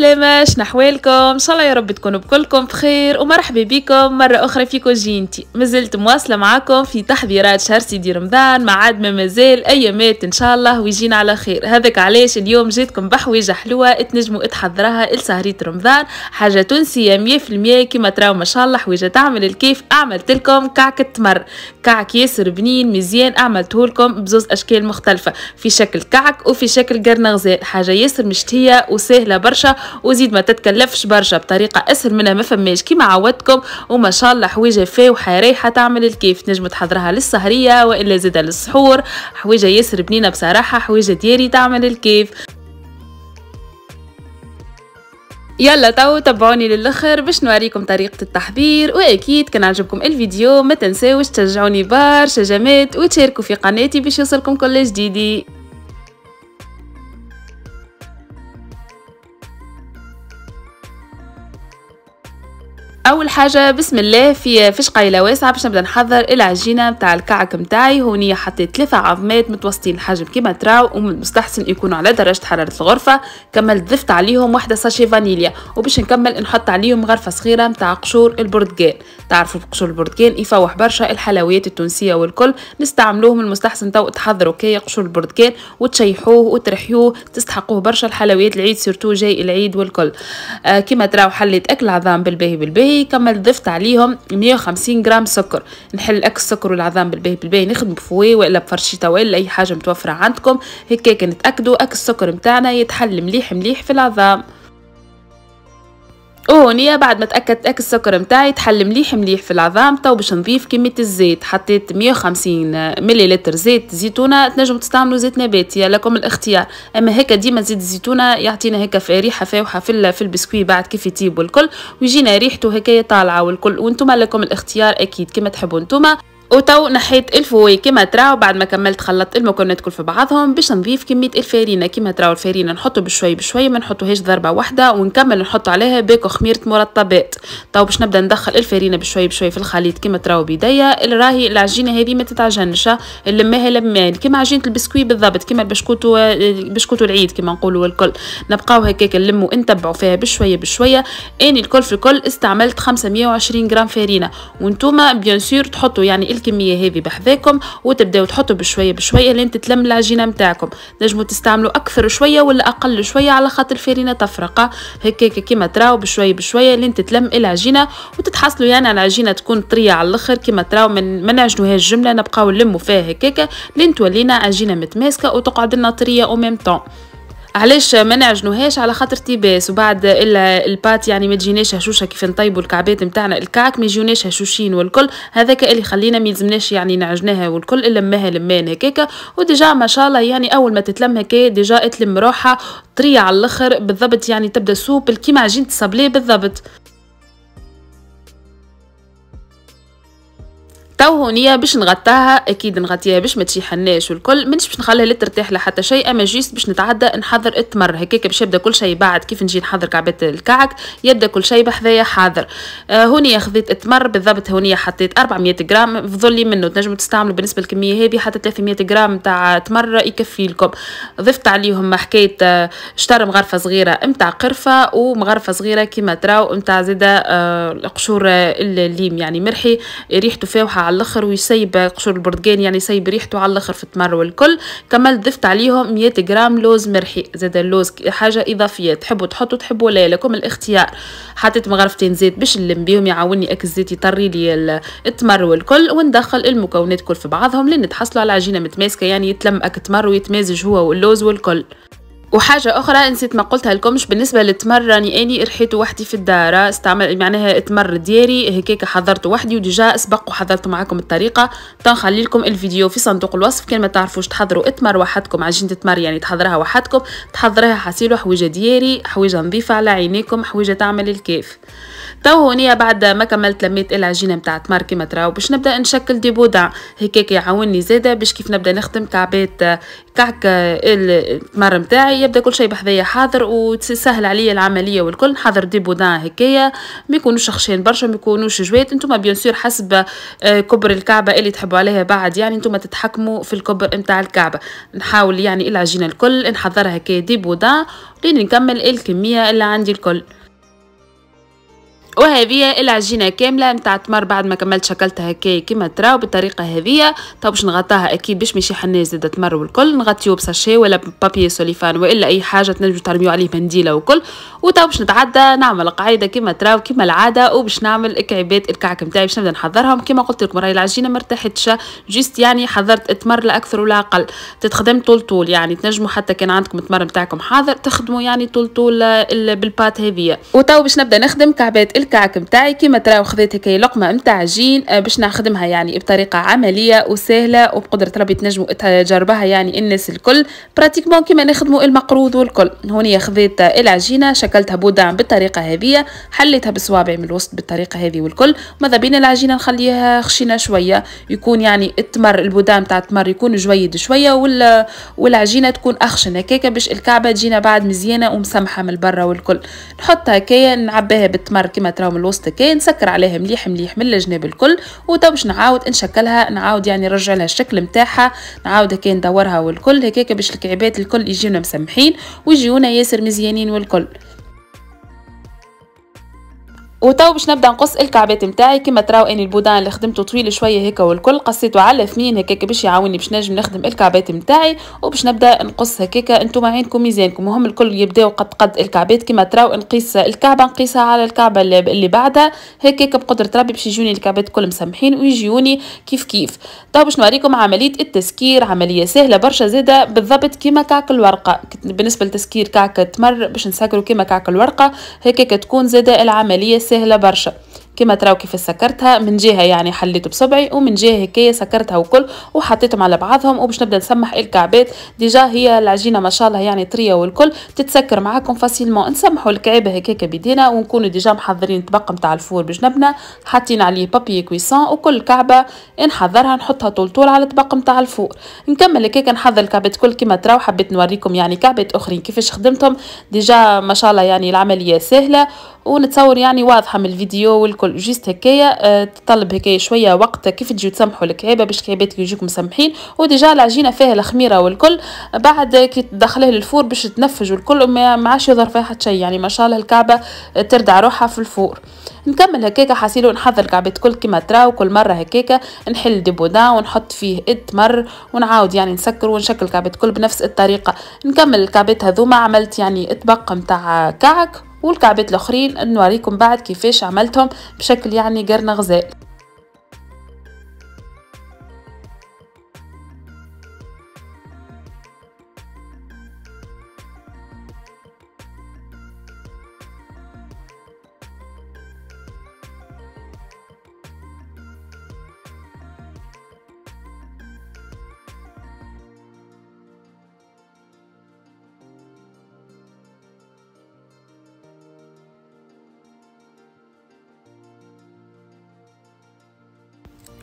السلامة شنحوالكم ان شاء الله يا رب تكونوا بكلكم بخير ومرحبا بكم مرة اخرى في كوجينتي مازلت مواصلة معاكم في تحضيرات شهر سيدي رمضان ما عاد ما مازال ايامات ان شاء الله ويجينا على خير هذاك علاش اليوم جيتكم بحويجة حلوة تنجموا تحضرها لسهرية رمضان حاجة تونسية 100% كما تراو ما شاء الله حويجة تعمل الكيف عملت لكم كعك التمر كعك ياسر بنين مزيان عملته لكم بزوز اشكال مختلفة في شكل كعك وفي شكل قرنغزال حاجة ياسر مشتية وسهلة برشا وزيد ما تتكلفش برشا بطريقه اسهل منها ما فماش كيما عودتكم وما شاء الله حويجه فاوحه رايحه تعمل الكيف تنجم تحضرها للسهريه والا زيد للسحور حويجه ياسر بنينه بصراحه حويجه دياري تعمل الكيف يلا تو تبعوني للاخر باش نوريكم طريقة التحضير واكيد كان عجبكم الفيديو ما تنساوش تشجعوني برشا جماعات وتشاركوا في قناتي باش يوصلكم كل جديدي اول حاجه بسم الله في قايله واسعه باش نبدا نحضر العجينه نتاع الكعك نتاعي هوني حطيت ثلاثه عظمات متوسطين الحجم كيما تراو ومن المستحسن يكونوا على درجه حراره الغرفه كملت ضفت عليهم واحده ساشي فانيليا وباش نكمل نحط عليهم غرفه صغيره نتاع قشور البرتقال تعرفوا قشور البرتقال يفوح برشا الحلويات التونسيه والكل نستعملوهم المستحسن تو تحضروا كي قشور البرتقال وتشيحوه وترحيوه تستحقوه برشا الحلويات العيد سورتو جاي العيد والكل آه كيما تراو حليت اكل عظام بالباهي بالباهي كمل ضفت عليهم 150 غرام سكر نحل اكل السكر والعظام بالباهي بالباهي نخدم بفوي ولا بفرشيطه ولا اي حاجه متوفره عندكم هكاك نتاكدوا اك السكر متاعنا يتحل مليح مليح في العظام وهونيا بعد ما تأكدت اك السكر متاعي تحل مليح مليح في العظام تو باش نضيف كمية الزيت حطيت 150 مليلتر زيت زيتونة تنجم تستعملوا زيت نباتي لكم الاختيار اما هيك ديما زيت الزيتونة يعطينا هيك في ريحة فاوحة في, في البسكوي بعد كيف يطيب والكل ويجينا ريحته هكا طالعة والكل وانتم لكم الاختيار اكيد كما تحبوا انتم وتو نحيت الفوي كما تراو بعد ما كملت خلطت المكونات كل في بعضهم باش نضيف كميه الفارينه كما تراو الفارينه نحطو بشوي بشوي ما نحطوهاش ضربه واحده ونكمل نحط عليها باكو خميره مرطبات تو باش نبدا ندخل الفارينه بشوي بشوي في الخليط كما تراو بيديا راهي العجينه هذه ما تتعجنش لماها لمال كما عجينه البسكوي بالضبط كما البسكوتو بسكوتو العيد كما نقولوا الكل نبقاو هكاك نلمو نتبعوا فيها بشويه بشويه اني الكل في الكل استعملت 520 غرام فارينه وانتوما بيان سور تحطوا يعني الكميه هذه بحذاكم وتبداو تحطوا بشويه بشويه لين تتلم العجينه نتاعكم نجموا تستعملوا اكثر شويه ولا اقل شويه على خاطر الفرينه تفرقه هكا كيما تراو بشويه بشويه لين تتلم العجينه وتتحصلوا يعني على العجينه تكون طريه على الاخر كيما تراو من ما نعجنوها الجمله نبقاو نلموا فيها هكاك لين تولينا عجينه متماسكه وتقعد لنا طريه او ميم طون علاش ما نعجنوهاش على خاطر تيباس وبعد الا البات يعني ما تجيناش هشوشه كيف نطيبوا الكعبات نتاعنا الكعك ما يجيوناش هشوشين والكل هذاك اللي خلينا ما يلزمناش يعني نعجنها والكل الا لماها لمان هكاك وديجا ما شاء الله يعني اول ما تتلم هكا ديجا تلم روحها طريه على الاخر بالضبط يعني تبدا سوبل كيما عجينه الصابلي بالضبط تو هونيا باش نغطاها اكيد نغطيها باش ما تشيحناش والكل منش باش نخليها لا ترتاح لحتى شيء اما جيست باش نتعدى نحضر التمر هكاك باش يبدا كل شيء بعد كيف نجي نحضر كعبات الكعك يبدا كل شيء بحذايا حاضر آه خذيت التمر بالضبط هونيا حطيت 400 فضل لي منه تنجموا تستعملوا بالنسبة للكمية هذه حتى 300 غرام تاع تمر يكفي لكم ضفت عليهم حكاية آه، شطر مغرفة صغيرة نتاع قرفة ومغرفة صغيرة كيما تراو نتاع زيده آه قشور آه، الليم يعني مرحي ريحته فاوحة على الاخر ويسيب قشور البرتقال يعني يسيب ريحته على الاخر في التمر والكل كمان ضفت عليهم 100 غرام لوز مرحي زاد اللوز حاجه اضافيه تحبوا تحطوا تحبوا لا لكم الاختيار حطيت مغرفتين زيت باش نلم بيهم يعاوني اك الزيت يطري لي التمر والكل وندخل المكونات كل في بعضهم لين تحصلوا على عجينه متماسكه يعني يتلم اك التمر ويتمازج هو واللوز والكل وحاجة أخرى نسيت ما قلتها لكمش بالنسبة للتمر راني أني رحيت وحدي في الدار استعمل معناها تمر دياري هكاك حضرت وحدي وديجا سبق وحضرت معاكم الطريقة تنخلي لكم الفيديو في صندوق الوصف كان ما تعرفوش تحضروا اتمر وحدكم عجينة تمر يعني تحضرها وحدكم تحضرها حسيلو حويجة دياري حويجة نظيفة على عينيكم حويجة تعمل الكيف تو هونيا بعد ما كملت لميت العجينة متاع تمر كيما تراو باش نبدا نشكل دي بودان هكاك يعاوني زادة باش كيف نبدا نخدم كعبات كعك المر آه، متاعي يبدا كل شيء بحذايا حاضر وتسهل عليا العمليه والكل نحضر دي بودان هكايا ما يكونوش خشين برشا ما يكونوش جويت انتم بيان سور حسب آه، كبر الكعبه اللي تحبوا عليها بعد يعني انتم تتحكموا في الكبر نتاع الكعبه نحاول يعني العجينه الكل نحضرها هكايا دي بودان لين نكمل الكميه اللي عندي الكل وهذه العجينه كامله نتاع التمر بعد ما كملت شكلتها هكايا كما تراو بالطريقه هذه تو طيب باش نغطاها اكيد باش ماشي حناه زاد التمر والكل نغطيو بساشي ولا بابي سوليفان والا اي حاجه تنجموا ترميو عليه منديله وكل وتو باش نتعدى نعمل قاعده كما تراو كما العاده وباش نعمل كعبات الكعك نتاعي باش نبدا نحضرهم كما قلت لكم راهي العجينه مرتاحتش جست يعني حضرت التمر لا اكثر ولا اقل تتخدم طول طول يعني تنجموا حتى كان عندكم التمر نتاعكم حاضر تخدموا يعني طول طول بالبات هذه وتو باش نبدا نخدم كعبات الكعك الكعك متاعي كيما تراو خذيت هكايا لقمه متاع عجين آه، باش نخدمها يعني بطريقه عمليه وسهله وبقدره ربي تنجموا تجربها يعني الناس الكل براتيكمون كيما نخدموا المقروض والكل هوني خذيت العجينه شكلتها بودان بالطريقه هذه حليتها بالصوابع من الوسط بالطريقه هذه والكل ماذا بينا العجينه نخليها خشينه شويه يكون يعني التمر البودان تاع التمر يكون جويد شويه وال والعجينه تكون اخشن هكاك باش الكعبه تجينا بعد مزيانه ومسمحه من برا والكل نحطها هكايا نعبيها بالتمر كيما راهم الوسط كان نسكر عليها مليح مليح من الجناب الكل وتو باش نعاود نشكلها نعاود يعني نرجع لها الشكل نتاعها نعاود هكا ندورها والكل هكاك باش الكعبات الكل يجيونا مسمحين ويجيونا ياسر مزيانين والكل وتو باش نبدا نقص الكعبات نتاعي كما تراو اني البودان اللي خدمته طويل شويه هيك والكل قصيته على ثمين هكاك باش يعاوني باش نجم نخدم الكعبات نتاعي وباش نبدا نقص هكاك انتم عندكم ميزانكم وهم الكل يبداو قد قد الكعبات كما تراو نقيس الكعبه نقيسها على الكعبه اللي بعدها هكاك بقدره ربي باش يجوني الكعبات كل مسامحين ويجيوني كيف كيف تو باش نوريكم عمليه التسكير عمليه سهله برشا زاده بالضبط كما كعك الورقه بالنسبه لتسكير كعك التمر باش نسكره كما كعك الورقه هكاك تكون زاده العمليه سهله برشا كما تراو كيف سكرتها من جهه يعني حليته بصبعي ومن جهه هكايا سكرتها وكل وحطيتهم على بعضهم وباش نبدا نسمح الكعبات ديجا هي العجينه ما شاء الله يعني طريه والكل تتسكر معاكم فاسيلمون نسمحوا الكعبه هكاك بيدينا ونكونوا ديجا محضرين الطبق نتاع الفور باش حاطين عليه بابي كويسون وكل كعبه نحضرها نحطها طول طول على الطبق نتاع الفور نكمل هكاك نحضر الكعبات كل كما تراو حبيت نوريكم يعني كعبات اخرين كيفاش خدمتهم ديجا ما شاء الله يعني العمليه سهله ونتصور يعني واضحه من الفيديو والكل الكل جيست هكايا آه، تطلب هكايا شويه وقت كيف تجيو تسمحوا الكعبه باش الكعبات يجيكم مسامحين وديجا العجينه فيها الخميره والكل بعد كي تدخليه للفور باش تنفجوا الكل وما معاش يظهر فيها حتى شيء يعني ما شاء الله الكعبه آه، تردع روحها في الفور نكمل هكاكا حاسيلو نحضر الكعبات كل كيما تراو كل مره هكاكا نحل ديبودان ونحط فيه التمر ونعاود يعني نسكر ونشكل الكعبات كل بنفس الطريقه نكمل الكعبات هذوما عملت يعني اطباق نتاع كعك والكعبات الاخرين نوريكم بعد كيفاش عملتهم بشكل يعني قرن غزال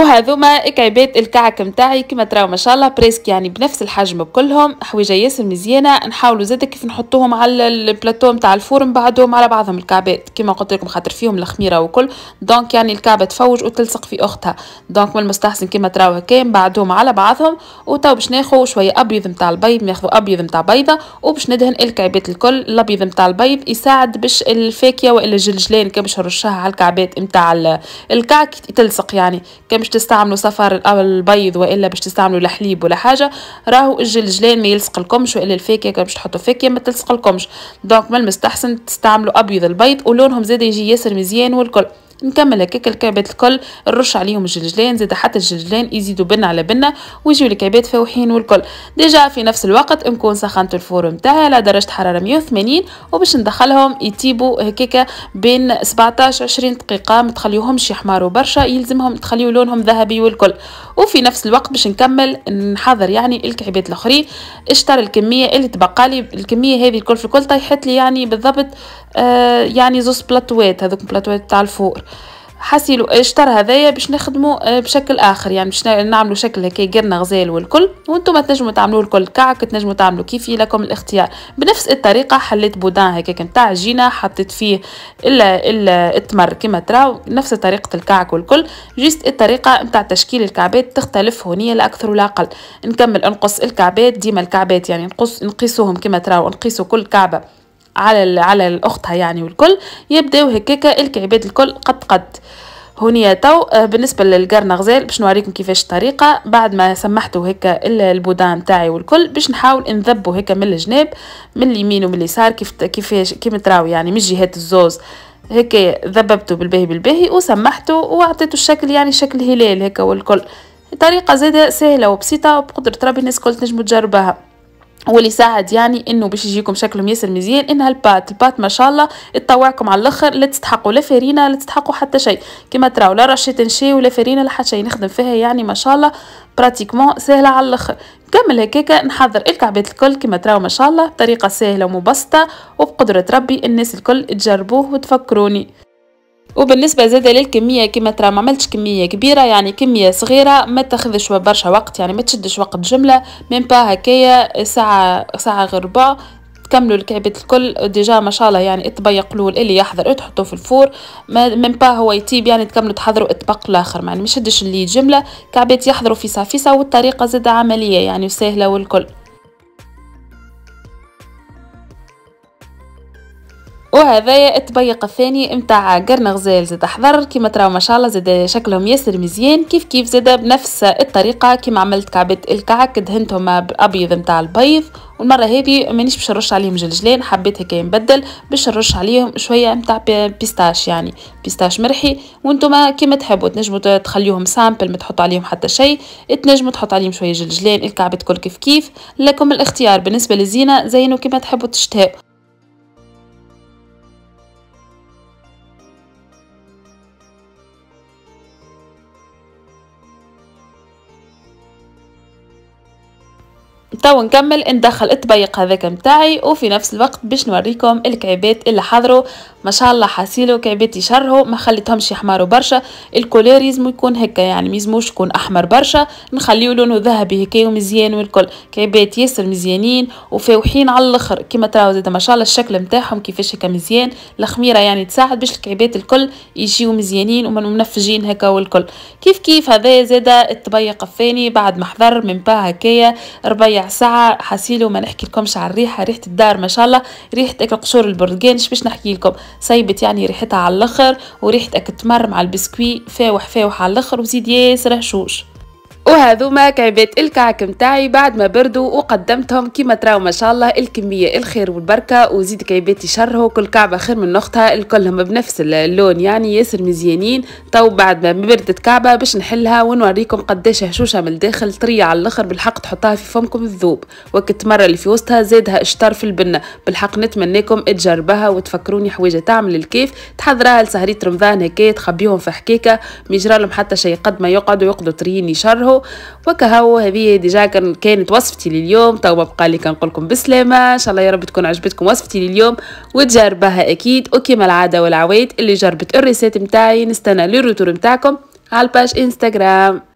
وهذوما كعبات الكعك متاعي كما تراو ما شاء الله بريسك يعني بنفس الحجم بكلهم حويجه ياسر مزيانه نحاولوا زاد كيف نحطوهم على البلاطو متاع الفرن بعدهم على بعضهم الكعبات كما قلت لكم خاطر فيهم الخميره وكل دونك يعني الكعبه تفوج وتلصق في اختها دونك من المستحسن كما تراو هكا بعدهم على بعضهم وتو باش ناخذ شويه ابيض متاع البيض ناخذ ابيض متاع بيضه وباش ندهن الكعبات الكل الابيض متاع البيض يساعد باش الفاكهه والا الجلجلان كي باش نرشها على الكعبات متاع الكعك تلصق يعني كي باش تستعملوا صفار البيض والا باش تستعملوا الحليب ولا حاجه راهو الجلجلان ما يلصق لكمش والا الفاكهه باش تحطوا فاكهه ما تلصق لكمش دونك من المستحسن تستعملوا ابيض البيض ولونهم زاد يجي ياسر مزيان والكل نكمل هكاك الكعبات الكل نرش عليهم الجلجلان زاد حتى الجلجلان يزيدوا بن على بنه ويجيو الكعبات فوحين والكل ديجا في نفس الوقت نكون سخنت الفور نتاعي على درجه حراره 180 وباش ندخلهم يطيبوا هكاك بين 17 20 دقيقه ما تخليوهمش يحمروا برشا يلزمهم تخليو لونهم ذهبي والكل وفي نفس الوقت باش نكمل نحضر يعني الكعبات الاخرين اشتر الكميه اللي تبقى لي الكميه هذه الكل في الكل طيحت لي يعني بالضبط آه يعني زوز بلاطوات هذوك بلاطوات تاع الفور حسيلو اشترى هذايا باش نخدمه آه، بشكل اخر يعني باش نعملو شكل هكا قرنا غزال والكل وانتم تنجموا تعملوه الكل كعك تنجموا تعملوا كيف لكم الاختيار بنفس الطريقه حليت بودان هكاك نتاع عجينه حطيت فيه الا الا التمر كما تراو نفس طريقه الكعك والكل جيست الطريقه نتاع تشكيل الكعبات تختلف هونيه لا اكثر ولا اقل نكمل نقص الكعبات ديما الكعبات يعني نقص نقيسوهم كما تراو نقيسوا كل كعبه على على اختها يعني والكل يبداو هكاكا الكعبات الكل قد قد هوني تو آه، بالنسبه للقرن غزال باش نوريكم كيفاش الطريقه بعد ما سمحتو هكا البودان تاعي والكل باش نحاول نذبو هكا من الجناب من اليمين ومن اليسار كيف كيفاش كيما تراو يعني من الجهات الزوز هكا ذببته بالباهي بالباهي وسمحته وعطيتو الشكل يعني شكل هلال هكا والكل طريقه زاده سهله وبسيطه وبقدره ربي الناس كل تنجموا تجربوها هو اللي ساعد يعني انه باش يجيكم شكلهم ياسر مزيان انها البات البات ما شاء الله تطوعكم على الاخر لا تستحقوا لا فرينه لا تستحقوا حتى شيء كما تراو لا رشه نشي ولا فرينه لا حتى شيء نخدم فيها يعني ما شاء الله براتيكمون سهله على الاخر نكمل هكاكا نحضر الكعبات الكل كما تراو ما شاء الله بطريقه سهله ومبسطه وبقدره ربي الناس الكل تجربوه وتفكروني وبالنسبه زاد للكميه كما ترى ما عملتش كميه كبيره يعني كميه صغيره ما تاخذش برشا وقت يعني ما تشدش وقت جمله ميم با هكايا ساعه ساعه غير ربع تكملوا الكعبات الكل ديجا ما شاء الله يعني اتبيق له اللي يحضر تحطوه في الفور ما من با هو يطيب يعني تكملوا تحضروا اطباق الاخر يعني ما يشدش اللي جمله كعبات يحضروا في صافيسه والطريقه زاد عمليه يعني سهله والكل وهذايا الطبيق الثاني متاع قرن غزال زاد حضر كيما تراو ما شاء الله زاد شكلهم ياسر مزيان كيف كيف زاد بنفس الطريقه كيما عملت كعبات الكعك دهنتهم بابيض متاع البيض والمره هذه مانيش باش نرش عليهم جلجلان حبيت هكا نبدل باش نرش عليهم شويه متاع بيستاش يعني بيستاش مرحي وانتم كيما تحبوا تنجموا تخليهم سامبل ما تحطوا عليهم حتى شيء تنجموا تحطوا عليهم شويه جلجلان الكعبات كل كيف كيف لكم الاختيار بالنسبه للزينه زينوا كيما تحبوا تشتهوا تو نكمل ندخل الطبيق هذاك متاعي وفي نفس الوقت باش نوريكم الكعبات اللي حضروا ما شاء الله حاسيلو كعبات يشرهو ما خليتهمش يحمروا برشا الكولير يلزم يكون هكا يعني ميزموش يكون احمر برشا نخليو لونه ذهبي هكا ومزيان والكل كعبات ياسر مزيانين وفاوحين على الاخر كما تراو زاد ما شاء الله الشكل متاعهم كيفاش هكا مزيان الخميره يعني تساعد باش الكعبات الكل يجيو مزيانين ومنفجين هكا والكل كيف كيف هذا زاد الطبيق الثاني بعد ما حضر من با هكايا ربيع ساعة حاسيلو ما نحكي لكمش على الريحة ريحة الدار ما شاء الله ريحة أكل قشور البرتقانش باش نحكي لكم سايبت يعني ريحتها على الاخر وريحة أكل تمر مع البسكوي فاوح فاوح على الاخر وزيد ياسر هشوش ما كعبات الكعك متاعي بعد ما بردوا وقدمتهم كما تراو ما شاء الله الكميه الخير والبركه وزيد كعبات شره كل كعبه خير من اختها الكلهم بنفس اللون يعني ياسر مزيانين تو بعد ما بردت كعبه باش نحلها ونوريكم قداش هشوشه من الداخل طريه على الاخر بالحق تحطها في فمكم الذوب وقت مره اللي في وسطها زادها اشطر في البنه بالحق نتمناكم تجربها وتفكروني حوايج تعمل الكيف تحضرها لسهريه رمضان هكا تخبيهم في حكيكه ما يجرالهم حتى شي قد ما يقعدوا يقعدوا طريين يشرهوا وكهو هذه ديجا كانت وصفتي لليوم تو بقى لي كنقول لكم بسلامه ان شاء الله يا رب تكون عجبتكم وصفتي لليوم وتجربها اكيد وكما العاده والعوايد اللي جربت الريسيت نتاعي نستنى روتور نتاعكم على الباج انستغرام